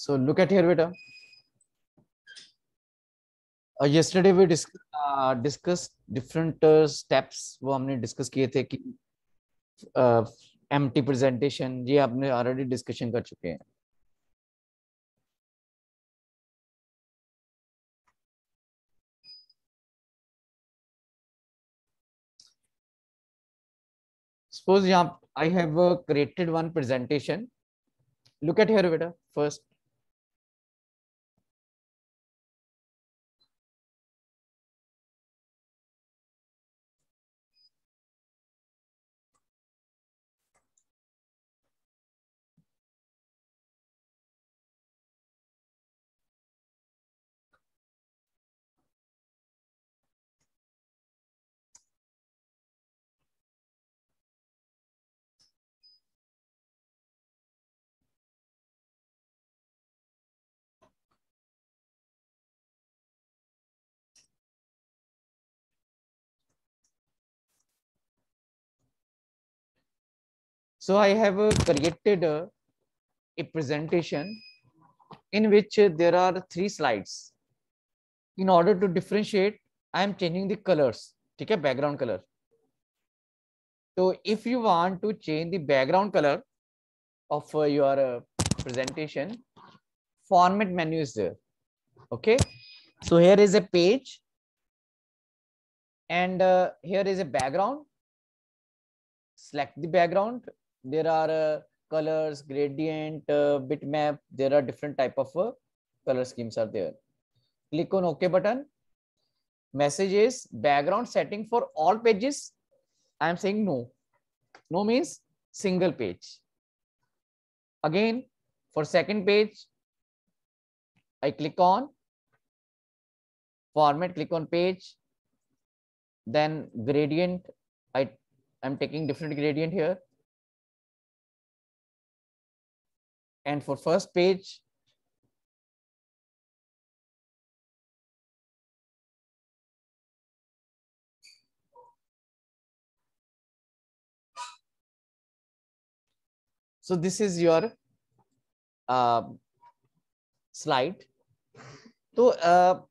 so look at here beta uh, yesterday we dis uh, discussed different uh, steps wo humne discuss kiye the ki uh, empty presentation ye आपने already discussion kar chuke hain suppose yahan i have uh, created one presentation look at here beta first So I have uh, created a, uh, a presentation in which uh, there are three slides. In order to differentiate, I am changing the colors, take a background color. So if you want to change the background color of your presentation, format menu is there. Okay. So here is a page and uh, here is a background. Select the background there are uh, colors, gradient, uh, bitmap. There are different type of uh, color schemes are there. Click on OK button. Message is background setting for all pages. I am saying no. No means single page. Again, for second page, I click on format, click on page, then gradient. I am taking different gradient here. And for first page, So this is your uh, slide. So uh,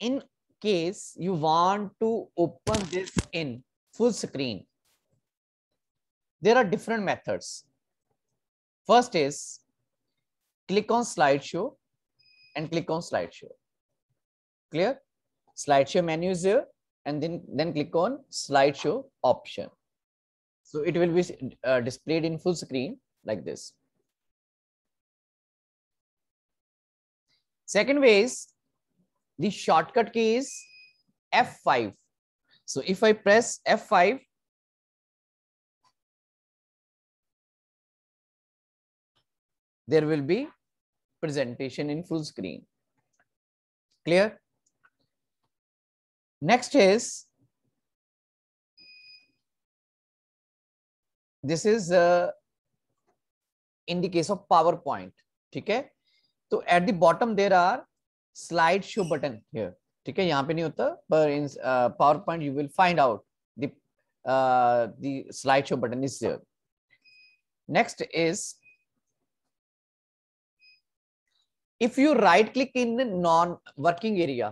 in case you want to open this in full screen, there are different methods. First is click on slideshow and click on slideshow. Clear? Slideshow menu is here and then, then click on slideshow option. So it will be uh, displayed in full screen like this. Second way is the shortcut key is F5. So if I press F5, there will be presentation in full screen. Clear? Next is, this is uh, in the case of PowerPoint, theek hai So at the bottom there are slide show button here. theek hai yahan pe nahi hota but in uh, powerpoint you will find out the uh, the slide show button is there next is if you right click in the non working area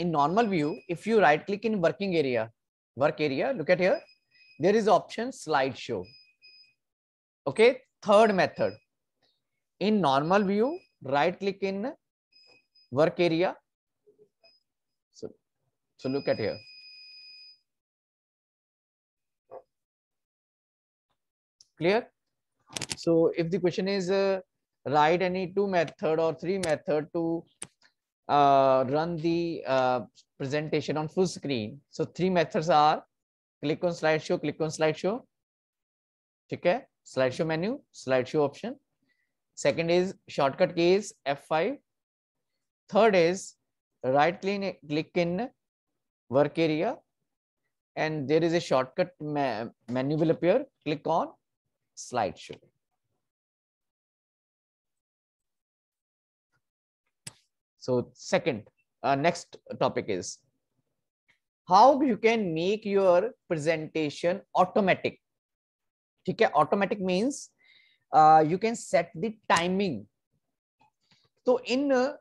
in normal view if you right click in working area work area look at here there is option slideshow okay third method in normal view right click in work area so so look at here clear so if the question is uh, write any two method or three method to uh, run the uh, presentation on full screen. So three methods are click on slideshow, click on slideshow. Okay, slideshow menu, slideshow option. Second is shortcut key is F5. Third is right click, click in work area and there is a shortcut menu will appear. Click on slideshow. So second, uh, next topic is how you can make your presentation automatic. Okay, automatic means uh, you can set the timing. So in uh,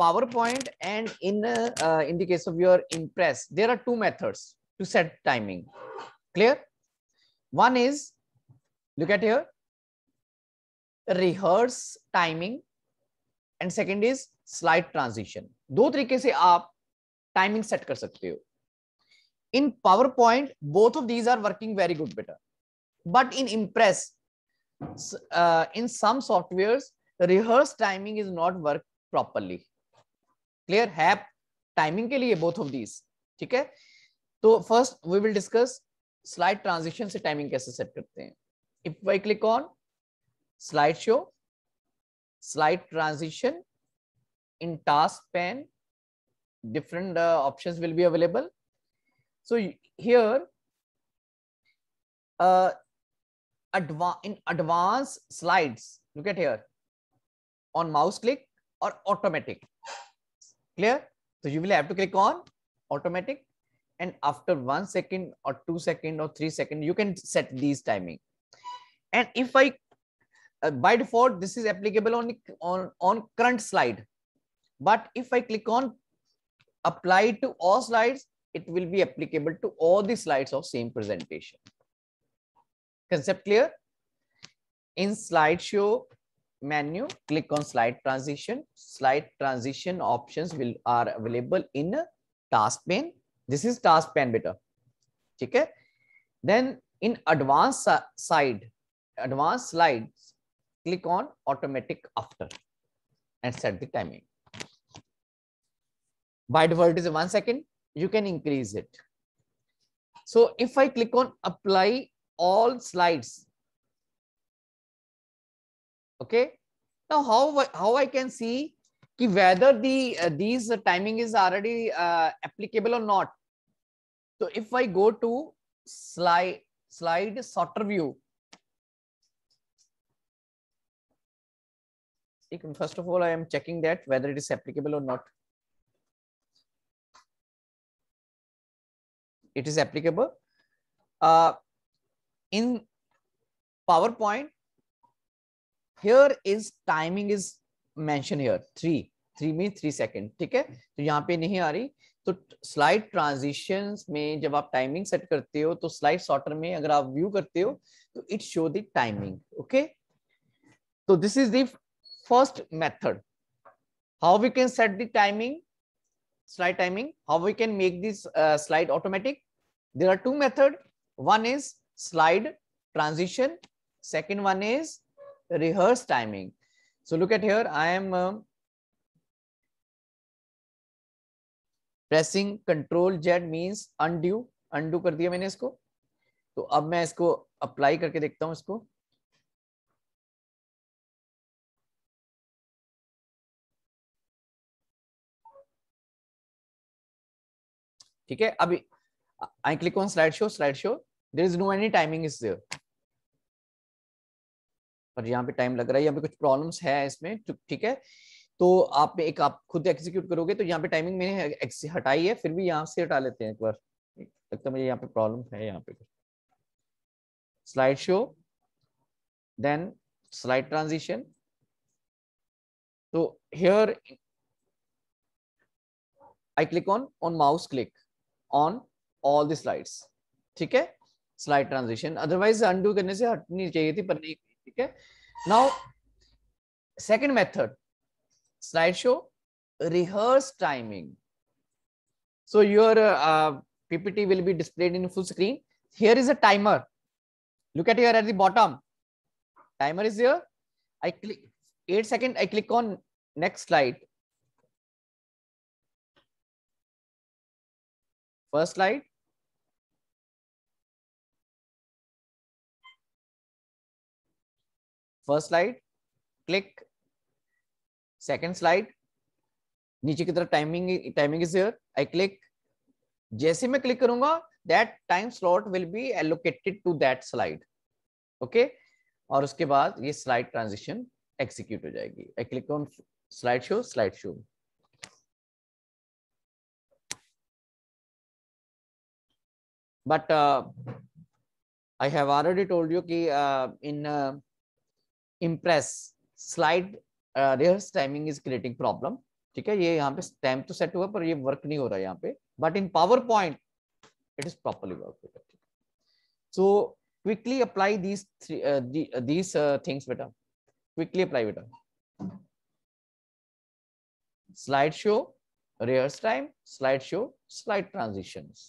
PowerPoint and in uh, uh in the case of your Impress, there are two methods to set timing. Clear? One is look at here rehearse timing and second is slide transition दो तरीके से आप timing set कर सकते हो in PowerPoint both of these are working very good better but in Impress in some software rehearse timing is not work properly clear है timing के लिए बोथ ऑफ दीज ठीक है तो first we will discuss slide transition से timing कैसे set करते हैं if I click on slide show slide transition in task pane, different uh, options will be available. So here, uh, in advanced slides, look at here, on mouse click or automatic, clear? So you will have to click on automatic and after one second or two second or three second, you can set these timing. And if I uh, by default, this is applicable only on, on current slide. But if I click on apply to all slides, it will be applicable to all the slides of same presentation. Concept clear? In slideshow menu, click on slide transition. Slide transition options will are available in task pane. This is task pane beta. Okay. Then in advanced side, advanced slides, click on automatic after and set the timing. By default is one second, you can increase it. So if I click on apply all slides, okay. Now how, how I can see ki whether the uh, these uh, timing is already uh, applicable or not. So if I go to slide, slide sorter view, ठीक first of all i am checking that whether it is applicable or not it is applicable uh, in powerpoint here is timing is mentioned here 3 3 में 3 second theek hai to yahan pe nahi aa rahi तो slide transition में जब आप timing set करते हो तो slide shorter में अगर आप व्यू करते हो तो it show the timing okay तो this is the first method how we can set the timing slide timing how we can make this uh, slide automatic there are two method one is slide transition second one is rehearse timing so look at here i am um, pressing control z means undo undo kar diya maine isko to ab main isko apply karke dekhta hu isko ठीक है अभी I click on slide show slide show there is no any timing is पर यहाँ पे time लग रहा है यहाँ पे कुछ प्रॉब्लम्स है इसमें तो ठीक है तो आप एक आप खुद एक्सिक्यूट करोगे तो यहाँ पे टाइमिंग मैंने हटाई है फिर भी यहाँ से हटा लेते हैं एक बार लगता है मुझे यहाँ पे प्रॉब्लम है यहाँ पे slide show then slide transition तो here I click on on mouse click on all the slides ठीक है स्लाइड ट्रांजिशन अदरवाइज अंडू करने से हटनी चाहिए थी पर नहीं ठीक है now second method slide show rehearse timing so your PPT will be displayed in full screen here is a timer look at here at the bottom timer is here I click at second I click on next slide First slide. First slide, click. Second slide, नीचे की तरफ timing timing is here I click जैसे मैं क्लिक करूंगा that time slot will be allocated to that slide okay और उसके बाद ये स्लाइड ट्रांजिशन एक्सिक्यूट हो जाएगी I click on slide show slide show but uh, i have already told you ki uh, in uh, impress slide uh, rehearse timing is creating problem theek hai ye yahan to set hua par ye work nahi ho raha yahan but in powerpoint it is properly working. so quickly apply these things beta quickly apply beta slide show rehearse time slide show slide transitions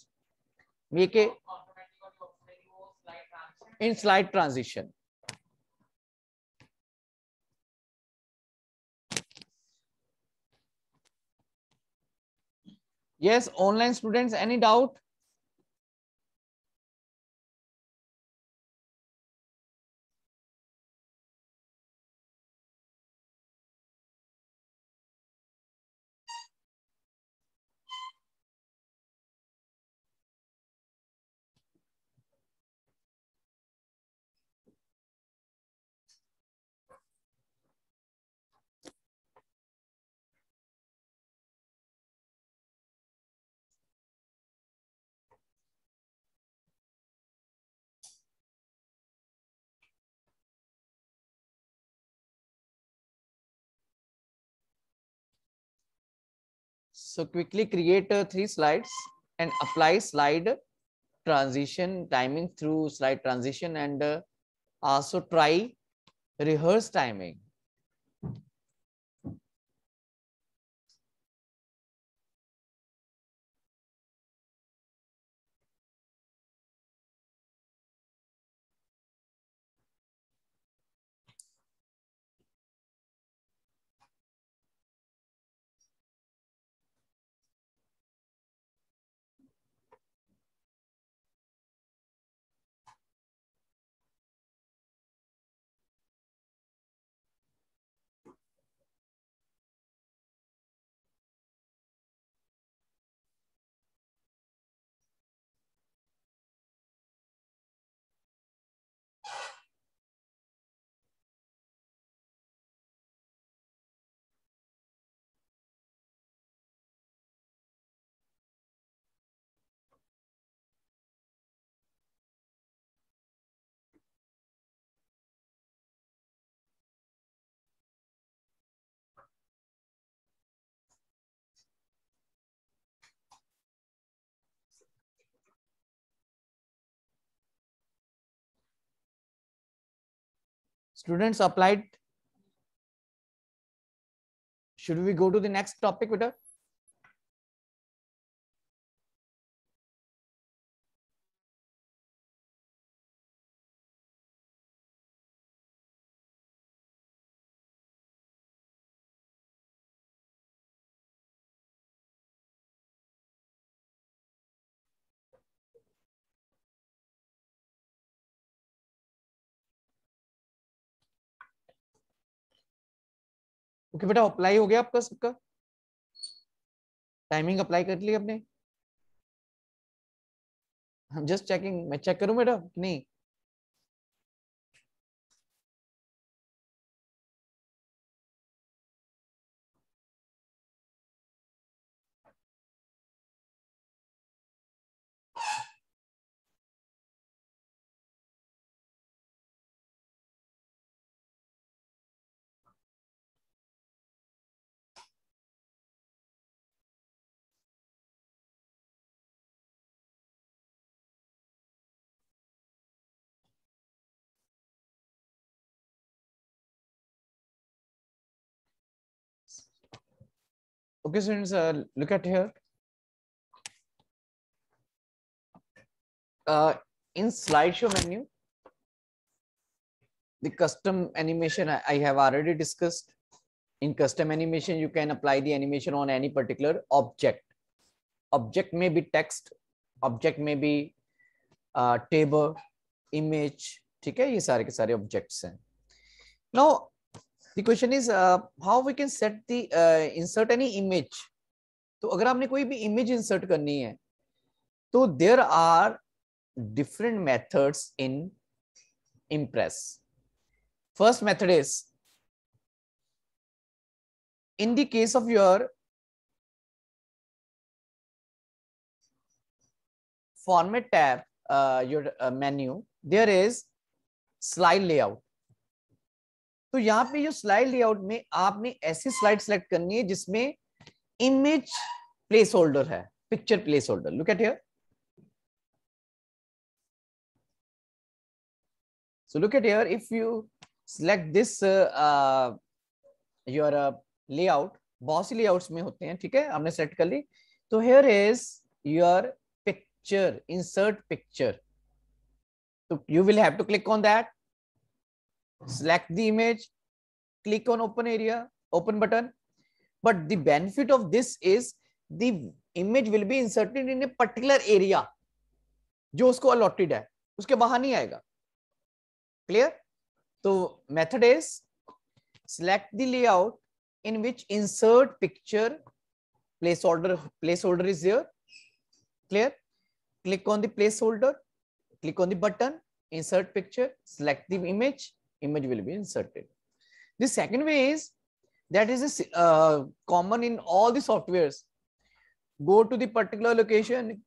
ये के in slide transition. Yes, online students, any doubt? So quickly create uh, three slides and apply slide transition timing through slide transition and uh, also try rehearse timing. Students applied. Should we go to the next topic, Peter? Okay बेटा apply हो गया आपका सबका timing apply कर ली अपने just checking मैं check करूं बेटा नहीं Okay, students, uh, look at here. Uh, in slideshow menu, the custom animation I, I have already discussed. In custom animation, you can apply the animation on any particular object. Object may be text, object may be uh, table, image, theek hai ye sare ke sare objects hain now the question is uh, how we can set the uh, insert any image to agar आपने koi bhi image insert karni hai to there are different methods in impress first method is in the case of your format tab uh, your uh, menu there is slide layout तो यहाँ पे जो slide layout में आपने ऐसी slide select करनी है जिसमें इमेज प्लेस होल्डर है picture placeholder look at here so look at here if you select this uh, uh, uh बहुत सी लेआउट्स में होते हैं ठीक है हमने सेलेक्ट कर ली तो here is your picture insert picture तो you will have to click on that select the image, click on open area, open button. But the benefit of this is the image will be inserted in a particular area jo usko allotted hai uske bahar nahi aayega clear so method is select the layout in which insert picture placeholder placeholder is here clear click on the placeholder click on the button insert picture select the image image will be inserted. The second way is that is a, uh, common in all the softwares. Go to the particular location,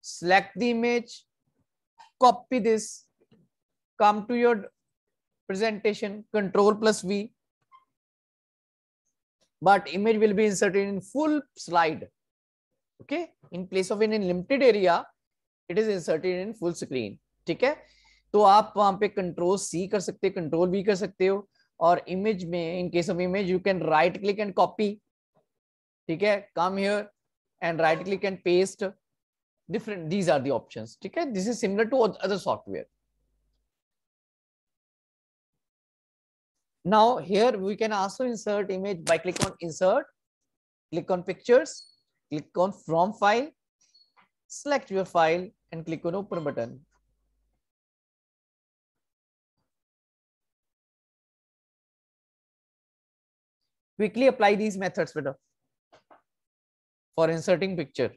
select the image, copy this, come to your presentation, control plus V, but image will be inserted in full slide. Okay, in place of in a limited area, it is inserted in full screen. Okay. तो आप वहां पे control C कर सकते हो control भी कर सकते हो और इमेज में in case of image you can right click and copy ठीक है come here and right click and paste different these are the option ठीक है this is similar to other software now here we can also insert image by click on insert click on pictures click on from file select your file and click on open button quickly apply these methods better for inserting picture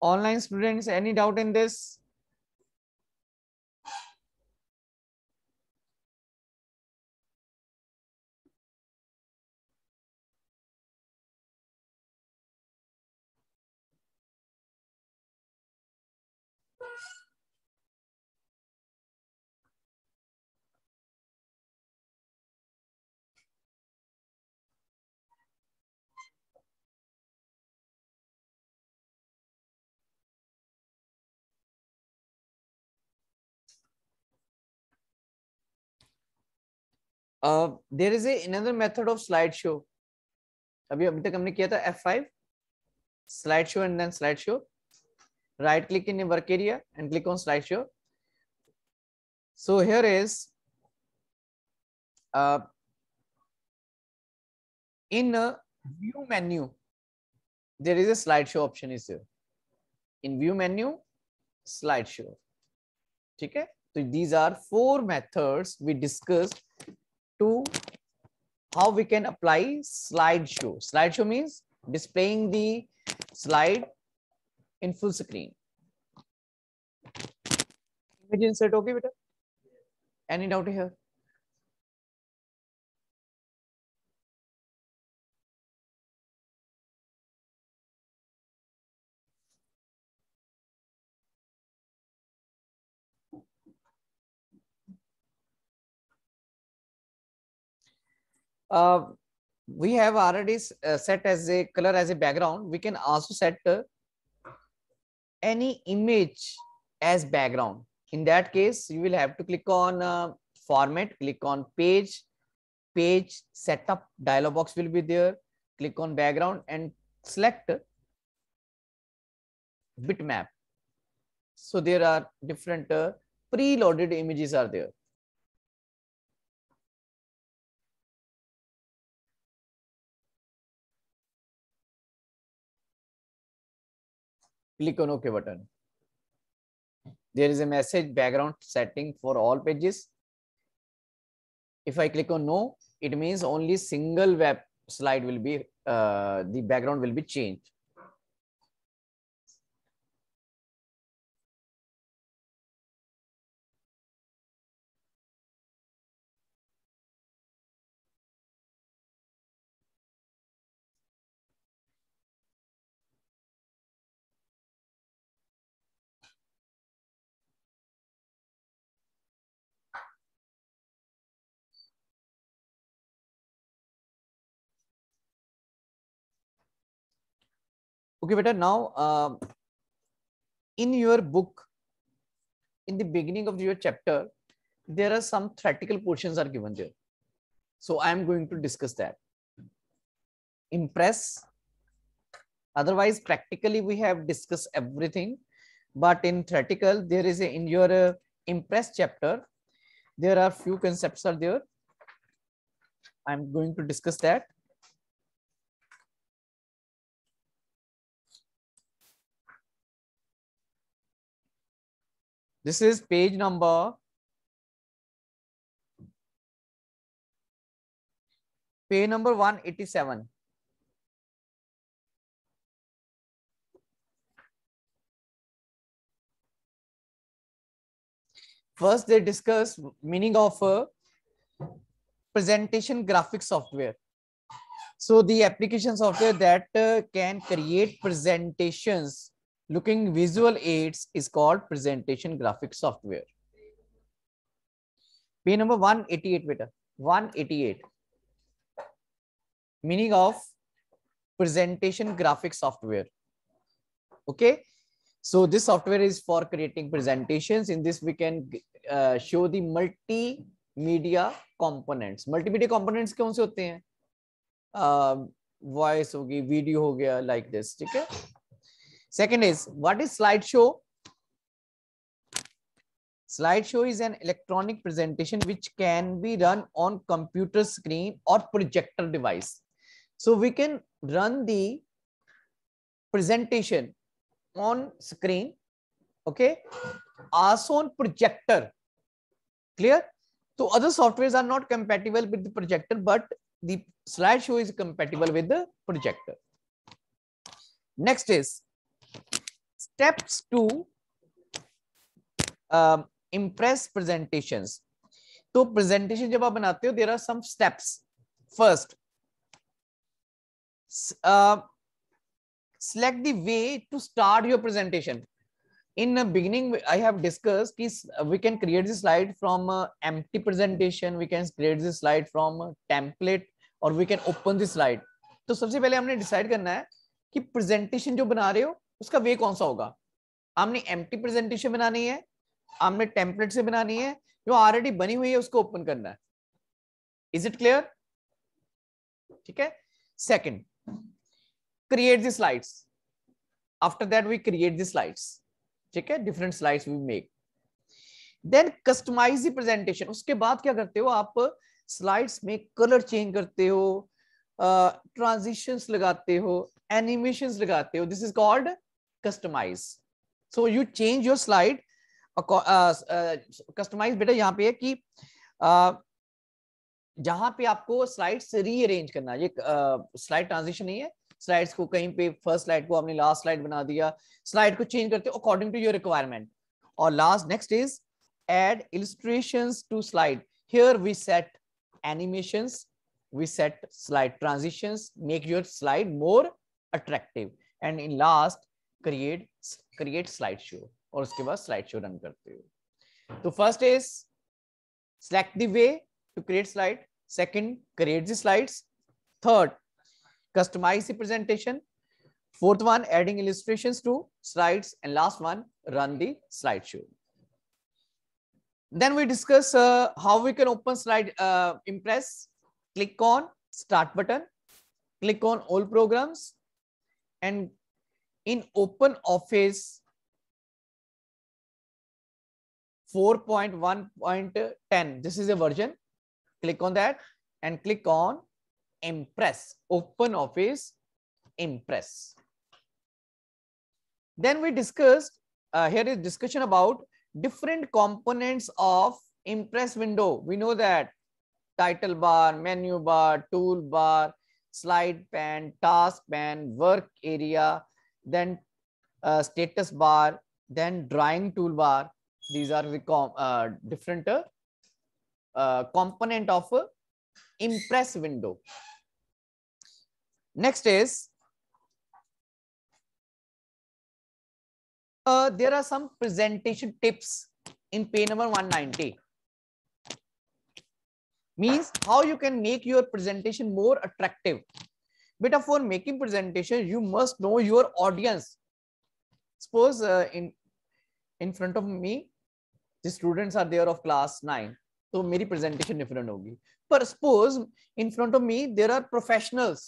online students any doubt in this Uh, there is a, another method of slideshow. अभी अभी तक हमने किया F5, slideshow and then slideshow. Right click in your work area and click on slideshow. So here is uh, in a view menu, there is a slideshow option is there. In view menu, slideshow. Okay, so these are four methods we discussed to how we can apply slideshow. Slideshow means displaying the slide in full screen. Image insert okay, beta? Any doubt here? uh, we have already uh, set as a color as a background we can also set uh, any image as background in that case you will have to click on uh, format click on page page setup dialog box will be there click on background and select uh, bitmap so there are different uh, preloaded images are there Click on OK button. There is a message background setting for all pages. If I click on no, it means only single web slide will be, uh, the background will be changed. okay better now uh, in your book in the beginning of your chapter there are some theoretical portions are given there so i am going to discuss that impress otherwise practically we have discussed everything but in theoretical there is a, in your uh, impress chapter there are few concepts are there i'm going to discuss that This is page number page number 187. First, they discuss meaning of a uh, presentation graphic software. So the application software that uh, can create presentations looking visual aids is called presentation graphic software. P number 188, beta, 188. Meaning of presentation graphic software. Okay. So this software is for creating presentations. In this, we can uh, show the multimedia components. Multimedia components कौन से Uh, voice video like this. Okay. Second is, what is slideshow? Slideshow is an electronic presentation which can be run on computer screen or projector device. So we can run the presentation on screen, okay, also on projector, clear? So other softwares are not compatible with the projector, but the slideshow is compatible with the projector. Next is steps to uh, impress presentations. तो presentation जब आप बनाते हो there are some steps first select the way to start your presentation in beginning I have discuss कि we can create this slide from empty presentation we can create this slide from template और we can open this slide तो सबसे पहले हमने decide करना है कि presentation जो बना रहे हो उसका वे कौन सा होगा आपने एम प्रेजेंटेशन बनानी है आपने टेम्पलेट से बनानी है जो ऑलरेडी बनी हुई है उसको ओपन करना है इज इट क्लियर ठीक है second create the slides after that we create the slides ठीक है different slides we make then customize the presentation उसके बाद क्या करते हो आप स्लाइड्स में कलर चेंज करते हो ट्रांजिशंस uh, लगाते हो एनिमेशंस लगाते हो this is called customize so you change your slide customize बेटा यहाँ पे है कि uh, जहां पे आपको स्लाइड्स रीअरेंज करना ये स्लाइड uh, ट्रांजिशन नहीं है स्लाइड्स को कहीं पे फर्स्ट स्लाइड को आपने लास्ट स्लाइड बना दिया स्लाइड को चेंज करते अकॉर्डिंग टू योर रिक्वायरमेंट और last next is add illustration to slide here we set animation we set slide transition make your slide more attractive and in last create create slide show और उसके बाद slide show run करते हो तो first is select the way to create slide second create the slides third customize the presentation fourth one adding illustrations to slides and last one run the slide show then we discuss how we can open slide Impress click on start button click on all programs and in open office 4.1.10 this is a version click on that and click on impress open office impress then we discussed uh, here is discussion about different components of impress window we know that title bar menu bar toolbar slide pan task pan work area then uh, status bar, then drawing toolbar. These are the com uh, different uh, uh component of uh, Impress window. Next is, uh, there are some presentation tips in page number 190. Means how you can make your presentation more attractive But for making presentation, you must know your audience. Suppose uh, in in front of me, the students are there of class nine. तो मेरी presentation different होगी पर suppose in front of me there are professionals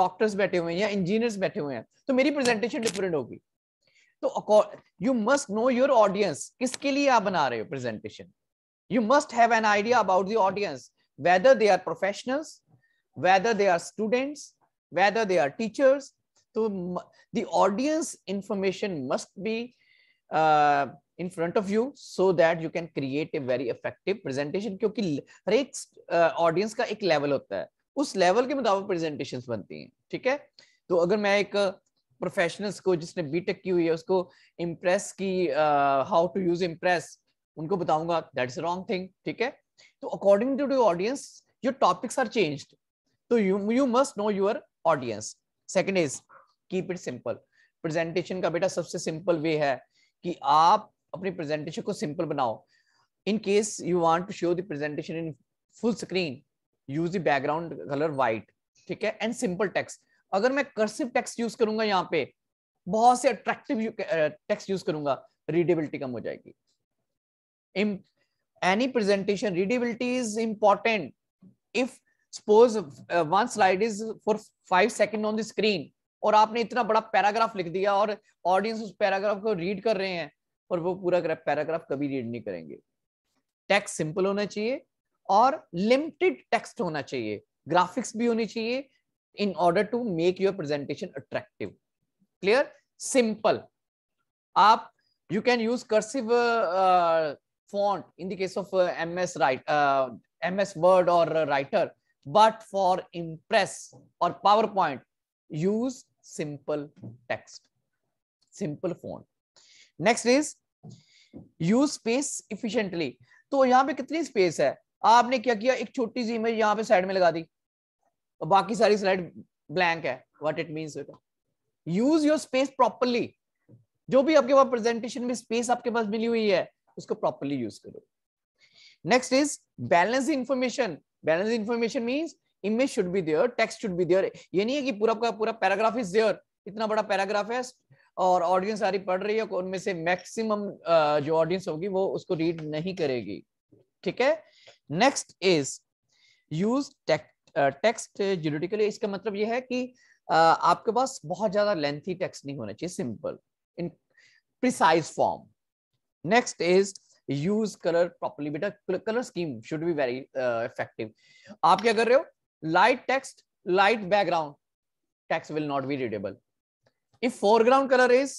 doctors बैठे हुए हैं या engineers बैठे हुए हैं तो मेरी प्रेजेंटेशन डिफरेंट होगी तो you must know your audience किसके लिए आप बना रहे हो presentation you must have an idea about the audience whether they are professionals whether they are students whether they are teachers. So the audience information must be uh, in front of you so that you can create a very effective presentation kyunki har ek audience ka ek level hota hai us level ke mutabik presentations banti hain theek hai to agar main ek professionals ko jisne btech ki hui hai usko impress ki uh, how to use impress unko bataunga बताऊंगा that's wrong thing theek hai तो according to the audience your topics are changed so you you must know your audience second is keep it simple presentation का बेटा सबसे simple way है कि आप अपनी presentation को सिंपल बनाओ in case you want to show the presentation in full screen use the background colour white ठीक है एंड सिंपल टेक्स्ट अगर मैं कर्सिव टेक्स्ट यूज करूंगा यहाँ पे बहुत से अट्रैक्टिव टेक्स्ट यूज करूंगा रीडेबिलिटी कम हो जाएगी any presentation readability is important if suppose uh, one slide is for five second on the screen और आपने इतना बड़ा पैराग्राफ लिख दिया और ऑडियंस उस पैराग्राफ को रीड कर रहे हैं और वो पूरा पैराग्राफ कभी रीड नहीं करेंगे टेक्स्ट सिंपल होना चाहिए और लिमिटेड टेक्स्ट होना चाहिए ग्राफिक्स भी होनी चाहिए in order to make your presentation attractive clear simple आप you can use cursive font in the case of MS write MS Word और writer uh, but for impress or powerpoint use simple text simple font next is use space efficiently तो यहां पे कितनी space है आपने क्या किया एक छोटी सी इमेज यहाँ पे साइड में लगा दी और बाकी सारी स्लाइड ब्लैंक है what it means use your space properly जो भी आपके पास प्रेजेंटेशन में स्पेस आपके पास मिली हुई है उसको प्रॉपरली यूज करो next is balance information balance information means image should be there text should be there ये नहीं है कि पूरा का पूरा पैराग्राफ इज देयर इतना बड़ा पैराग्राफ है और ऑडियंस सारी पढ़ रही है उनमें से मैक्सिमम जो ऑडियंस होगी वो उसको रीड नहीं करेगी ठीक है next is use text judiciously इसका मतलब ये है कि uh, आपके पास बहुत ज्यादा लेंथी टेक्स्ट नहीं होना चाहिए simple in precise form next is Use color properly, बेटा colour scheme should be very effective आप क्या कर रहे हो light text light background text will not be readable if foreground color is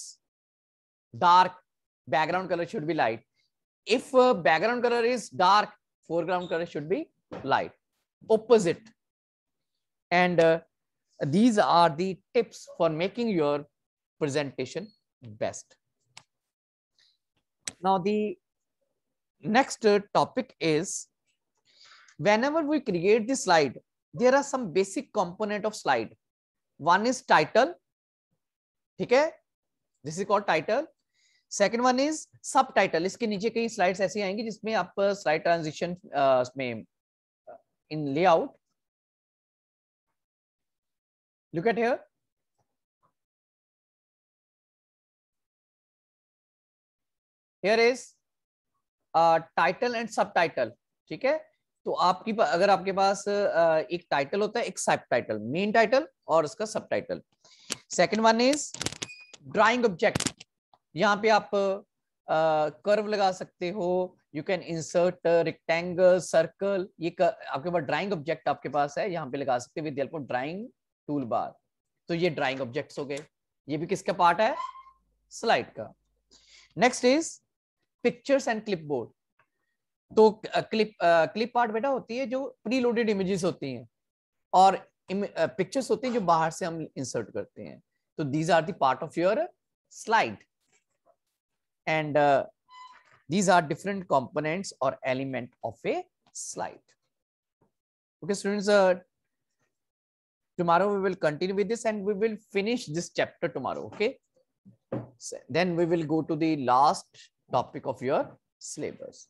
dark background color should be light if uh, background color is dark foreground color should be light opposite and uh, these are the tips for making your presentation best now the next uh, topic is whenever we create the slide there are some basic component of slide one is title okay this is called title second one is subtitle iske niche kai slides aise aayenge jisme aap slide transition usme uh, uh, in layout look at here here is title and subtitle ठीक है तो आपकी अगर आपके पास uh, एक title होता है एक सब टाइटल मेन टाइटल और उसका subtitle second one is drawing object यहाँ पे आप कर्व uh, लगा सकते हो you can insert rectangle circle ये कर, आपके पास ड्राइंग ऑब्जेक्ट आपके पास है यहाँ पे लगा सकते हो with help of drawing toolbar तो ये ड्राइंग ऑब्जेक्ट हो गए ये भी किसका पार्ट है स्लाइड का next is pictures and clipboard तो क्लिप क्लिप आर्ट बेटा होती है जो प्री लोडेड इमेजेस होती हैं और पिक्चर्स होती हैं जो बाहर से हम इंसर्ट करते हैं तो these are part of your slide and these are different components और element of a slide okay students tomorrow we will continue with this and we will finish this chapter tomorrow okay then we will go to दास्ट topic of your syllabus.